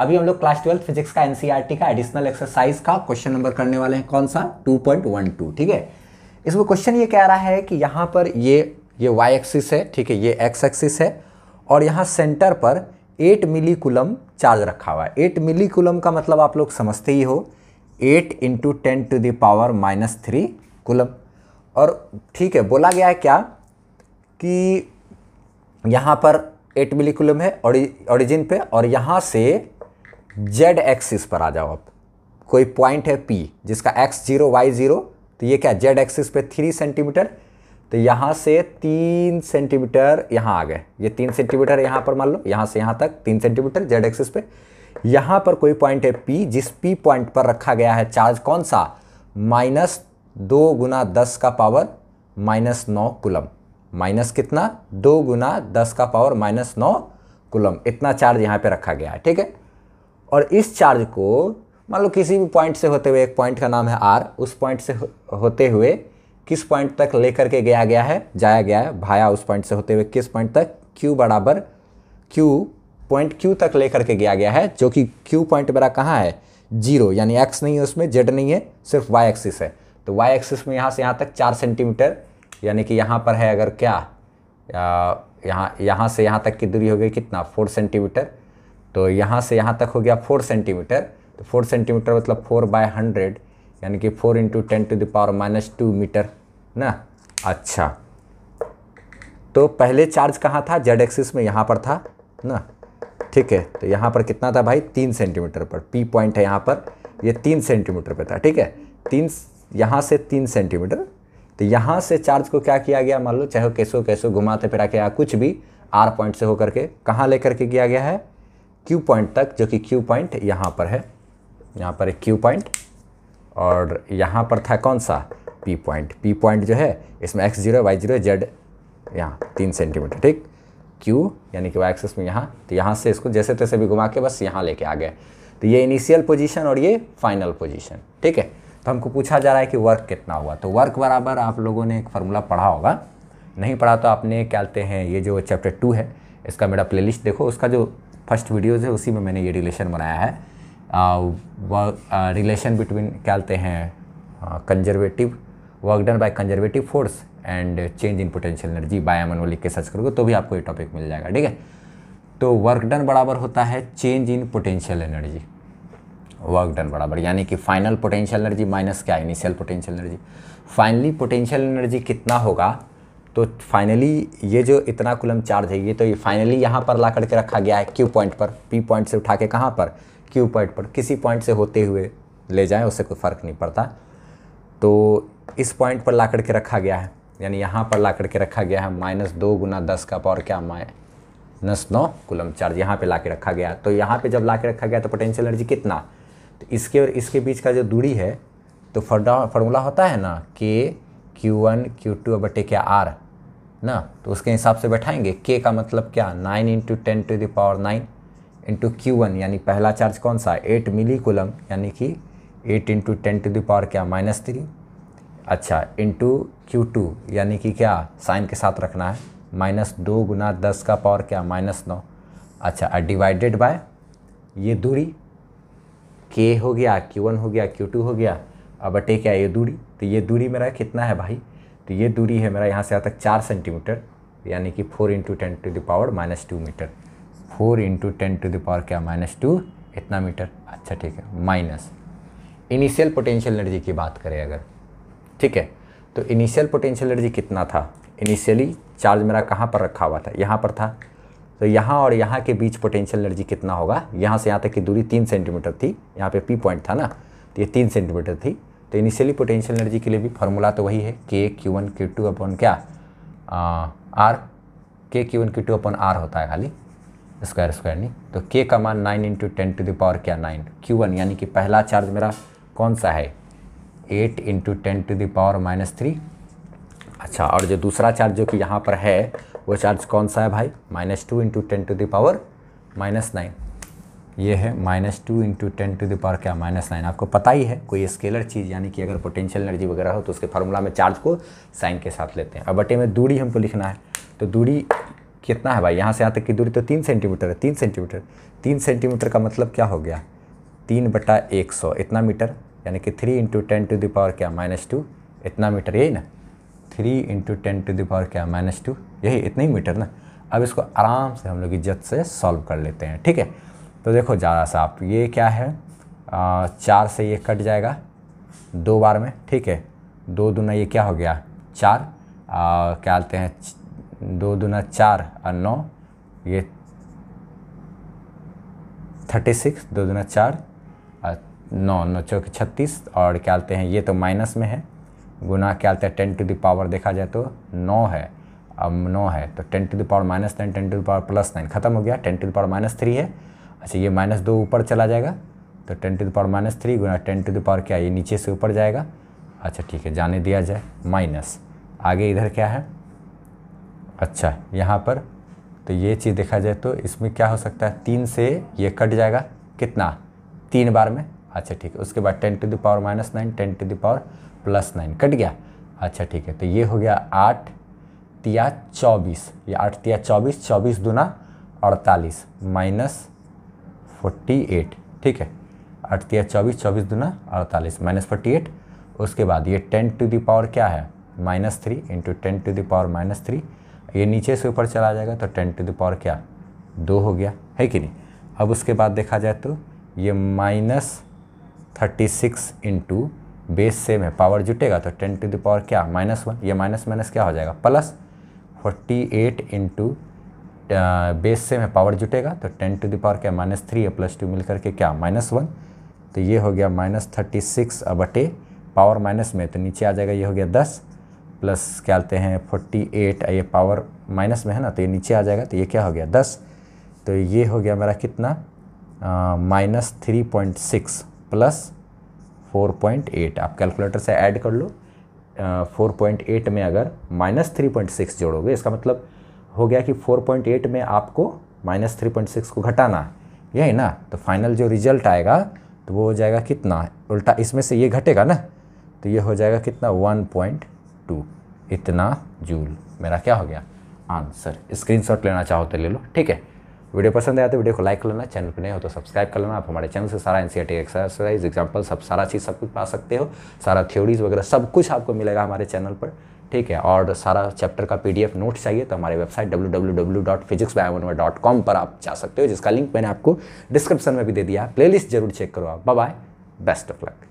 अभी हम लोग क्लास ट्वेल्थ फिजिक्स का एनसीईआरटी e का एडिशनल एक्सरसाइज का क्वेश्चन नंबर करने वाले हैं कौन सा 2.12 ठीक है इसमें क्वेश्चन ये कह रहा है कि यहाँ पर ये ये वाई एक्सिस है ठीक है ये एक्स एक्सिस है और यहाँ सेंटर पर 8 मिलीकुलम चार्ज रखा हुआ है 8 मिलीकुलम का मतलब आप लोग समझते ही हो 8 into ten to the power minus three coulomb और ठीक है बोला गया है क्या कि यहाँ पर 8 मिलीकुलम है ओरिजिन पे और यहाँ से जेड एक्सिस पर आ जाओ आप कोई पॉइंट है पी जिसका एक्स जीरो वाई जीरो तो ये क्या जेड एक्सिस पे थ्री सेंटीमीटर तो यहाँ से तीन सेंटीमीटर यहाँ आ गए ये तीन सेंटीमीटर यहाँ पर मान लो यहाँ से यहाँ तक तीन सेंटीमीटर जेड एक्सिस पे यहाँ पर कोई पॉइंट है पी जिस पी पॉइंट पर रखा गया है चार्ज कौन सा माइनस दो गुना दस का पावर माइनस नौ कुलम माइनस कितना दो गुना दस का पावर माइनस नौ कुलम इतना चार्ज यहाँ पे रखा गया है ठीक है और इस चार्ज को मान लो किसी भी पॉइंट से होते हुए एक पॉइंट का नाम है आर उस पॉइंट से हो, होते हुए किस पॉइंट तक लेकर के गया गया है जाया गया है भाया उस पॉइंट से होते हुए किस पॉइंट तक क्यू बराबर क्यू पॉइंट क्यू तक लेकर के गया गया है जो कि क्यू पॉइंट मेरा कहाँ है जीरो यानी एक्स नहीं है उसमें जेड नहीं है सिर्फ वाई एक्सिस है तो वाई एक्सिस में यहाँ से यहाँ तक चार सेंटीमीटर यानी कि यहाँ पर है अगर क्या यहाँ यहाँ से यहाँ तक की दूरी हो गई कितना फोर सेंटीमीटर तो यहाँ से यहाँ तक हो गया फोर सेंटीमीटर तो फोर सेंटीमीटर मतलब फोर बाय हंड्रेड यानी कि four into ten to the power minus two metre ना अच्छा तो पहले चार्ज कहाँ था जेड एक्सिस में यहाँ पर था ना ठीक है तो यहाँ पर कितना था भाई तीन सेंटीमीटर पर पी पॉइंट है यहाँ पर ये यह तीन सेंटीमीटर पर था ठीक है तीन यहाँ से तीन सेंटीमीटर तो यहाँ से चार्ज को क्या किया गया मान लो चाहे कैसो कैसो घुमाते फिरा के या कुछ भी आर पॉइंट से होकर के कहाँ लेकर के किया गया है क्यू पॉइंट तक जो कि क्यू पॉइंट यहाँ पर है यहाँ पर एक क्यू पॉइंट और यहाँ पर था कौन सा पी पॉइंट पी पॉइंट जो है इसमें X zero Y zero Z यहाँ तीन सेंटीमीटर ठीक क्यू यानी कि वाई एक्सेस में यहाँ तो यहाँ से इसको जैसे तैसे भी घुमा के बस यहाँ लेके आ गए तो ये इनिशियल पोजिशन और ये फाइनल पोजिशन ठीक है तो हमको पूछा जा रहा है कि वर्क कितना हुआ तो वर्क बराबर आप लोगों ने एक फार्मूला पढ़ा होगा नहीं पढ़ा तो आपने क्या हैं ये जो चैप्टर टू है इसका मेरा प्लेलिस्ट देखो उसका जो फर्स्ट वीडियोज़ है उसी में मैंने ये रिलेशन बनाया है रिलेशन बिटवीन क्या कहते हैं conservative work done by conservative force and change in potential energy by एमन लिख के सर्च करोगे तो भी आपको ये टॉपिक मिल जाएगा ठीक है तो वर्क डन बराबर होता है change in potential energy work done बराबर यानी कि फाइनल पोटेंशियल एनर्जी माइनस क्या initial potential energy finally potential energy कितना होगा तो फाइनली ये जो इतना कुलम चार्ज है ये तो ये फाइनली यहाँ पर ला करके रखा गया है क्यू पॉइंट पर पी पॉइंट से उठा के कहाँ पर क्यू पॉइंट पर किसी पॉइंट से होते हुए ले जाए उससे कोई फ़र्क नहीं पड़ता तो इस पॉइंट पर ला करके रखा गया है यानी यहाँ पर ला करके रखा गया है माइनस दो गुना दस का पावर क्या माइनस नौ कुलम चार्ज यहाँ पे ला के रखा गया तो यहाँ पे जब ला के रखा गया तो पोटेंशियल एनर्जी कितना तो इसके और इसके बीच का जो दूरी है तो फॉर्मूला होता है ना के क्यू वन क्यू टू बटे क्या आर ना तो उसके हिसाब से बैठाएंगे के का मतलब क्या nine into ten to the power nine into Q one यानी पहला चार्ज कौन सा एट मिली कुलम यानी कि eight into ten to the power क्या माइनस थ्री अच्छा इंटू क्यू टू यानी कि क्या साइन के साथ रखना है माइनस दो गुना दस का पावर क्या माइनस नौ अच्छा डिवाइडेड बाय ये दूरी के हो गया क्यू वन हो गया क्यू टू हो गया अब बटे क्या ये दूरी तो ये दूरी मेरा कितना है भाई तो ये दूरी है मेरा यहाँ से आ तक चार सेंटीमीटर यानी कि four into ten to the power minus two metre four into ten to the power क्या माइनस टू इतना मीटर अच्छा ठीक है माइनस इनिशियल पोटेंशियल एनर्जी की बात करें अगर ठीक है तो इनिशियल पोटेंशियल एनर्जी कितना था इनिशियली चार्ज मेरा कहाँ पर रखा हुआ था यहाँ पर था तो यहाँ और यहाँ के बीच पोटेंशियल एनर्जी कितना होगा यहाँ से यहाँ तक की दूरी तीन सेंटीमीटर थी यहाँ पे पी पॉइंट था ना तो ये तीन सेंटीमीटर थी तो इनिशियली पोटेंशियल एनर्जी के लिए भी फॉर्मूला तो वही है K Q one Q two upon क्या R K Q one Q two upon R होता है खाली स्क्वायर स्क्वायर नहीं तो के का मान nine into ten to the power क्या नाइन क्यू वन यानी कि पहला चार्ज मेरा कौन सा है eight into ten to the power minus three अच्छा और जो दूसरा चार्ज जो कि यहाँ पर है वो चार्ज कौन सा है भाई minus two into ten to the power minus nine ये है minus two into ten to the power क्या माइनस नाइन आपको पता ही है कोई स्केलर चीज़ यानी कि अगर पोटेंशियल एनर्जी वगैरह हो तो उसके फार्मूला में चार्ज को साइन के साथ लेते हैं अब बटे में दूरी हमको लिखना है तो दूरी कितना है भाई यहाँ से यहाँ तक की दूरी तो तीन सेंटीमीटर है तीन सेंटीमीटर तीन सेंटीमीटर का मतलब क्या हो गया तीन बटा एक सौ इतना मीटर यानी कि three into ten to the power क्या माइनस टू इतना मीटर यही ना three into ten to the power क्या माइनस टू यही इतना ही मीटर ना अब इसको आराम से हम लोग इज्जत से सॉल्व कर लेते हैं ठीक है तो देखो ज़्यादा साफ तो ये क्या है आ, चार से ये कट जाएगा दो बार में ठीक है दो दूना ये क्या हो गया चार आ, क्या आते हैं दो दूना चार और नौ ये थर्टी सिक्स दो दूना चार नौ नौ चौक छत्तीस और क्या आते हैं ये तो माइनस में है गुना क्या आते हैं टेन टू द पावर देखा जाए तो नौ है अब नौ है तो ten to the power minus nine ten to the power plus nine खत्म हो गया ten to the power minus three है अच्छा ये माइनस दो ऊपर चला जाएगा तो ten to the power minus three गुना टेन टू द पावर क्या ये नीचे से ऊपर जाएगा अच्छा ठीक है जाने दिया जाए माइनस आगे इधर क्या है अच्छा यहाँ पर तो ये चीज़ देखा जाए तो इसमें क्या हो सकता है तीन से ये कट जाएगा कितना तीन बार में अच्छा ठीक है उसके बाद ten to the power minus nine ten to the power plus nine cut गया अच्छा ठीक है तो ये हो गया आठ तिया चौबीस ये आठ तिया चौबीस चौबीस दुना अड़तालीस माइनस फोर्टी एट ठीक है अड़तीस चौबीस चौबीस दुना अड़तालीस माइनस फोर्टी एट उसके बाद ये टेन टू दी पावर क्या है minus three into ten to the power minus three ये नीचे से ऊपर चला जाएगा तो टेन टू दी पावर क्या दो हो गया है कि नहीं अब उसके बाद देखा जाए तो ये minus thirty six into base same है पावर जुटेगा तो टेन टू द पावर क्या माइनस वन ये माइनस माइनस क्या हो जाएगा plus forty eight into base से में पावर जुटेगा तो टेन टू दावर क्या माइनस थ्री या प्लस टू मिल करके क्या माइनस वन तो ये हो गया माइनस थर्टी सिक्स अटे पावर माइनस में तो नीचे आ जाएगा ये हो गया दस प्लस क्या आते हैं फोर्टी एट ये पावर माइनस में है ना तो ये नीचे आ जाएगा तो ये क्या हो गया दस तो ये हो गया मेरा कितना minus three point six plus four point eight आप कैलकुलेटर से ऐड कर लो फोर पॉइंट एट में अगर माइनस थ्री पॉइंट सिक्स जोड़ोगे इसका मतलब हो गया कि 4.8 में आपको माइनस थ्री पॉइंट सिक्स को घटाना है यही ना तो फाइनल जो रिजल्ट आएगा तो वो हो जाएगा कितना उल्टा इसमें से ये घटेगा ना तो ये हो जाएगा कितना वन पॉइंट टू इतना जूल मेरा क्या हो गया आंसर स्क्रीनशॉट लेना चाहो तो ले लो ठीक है वीडियो पसंद आया तो वीडियो को लाइक कर लेना चैनल पर नहीं हो तो सब्सक्राइब कर लेना आप हमारे चैनल से सारा एन एक्सरसाइज एग्जाम्पल सब सारा चीज़ सब कुछ पा सकते हो सारा थ्योरीज वगैरह सब कुछ आपको मिलेगा हमारे चैनल पर ठीक है और सारा चैप्टर का पीडीएफ नोट चाहिए तो हमारे वेबसाइट डब्ल्यू पर आप जा सकते हो जिसका लिंक मैंने आपको डिस्क्रिप्शन में भी दे दिया प्लेलिस्ट जरूर चेक करो आप बाय बेस्ट ऑफ लक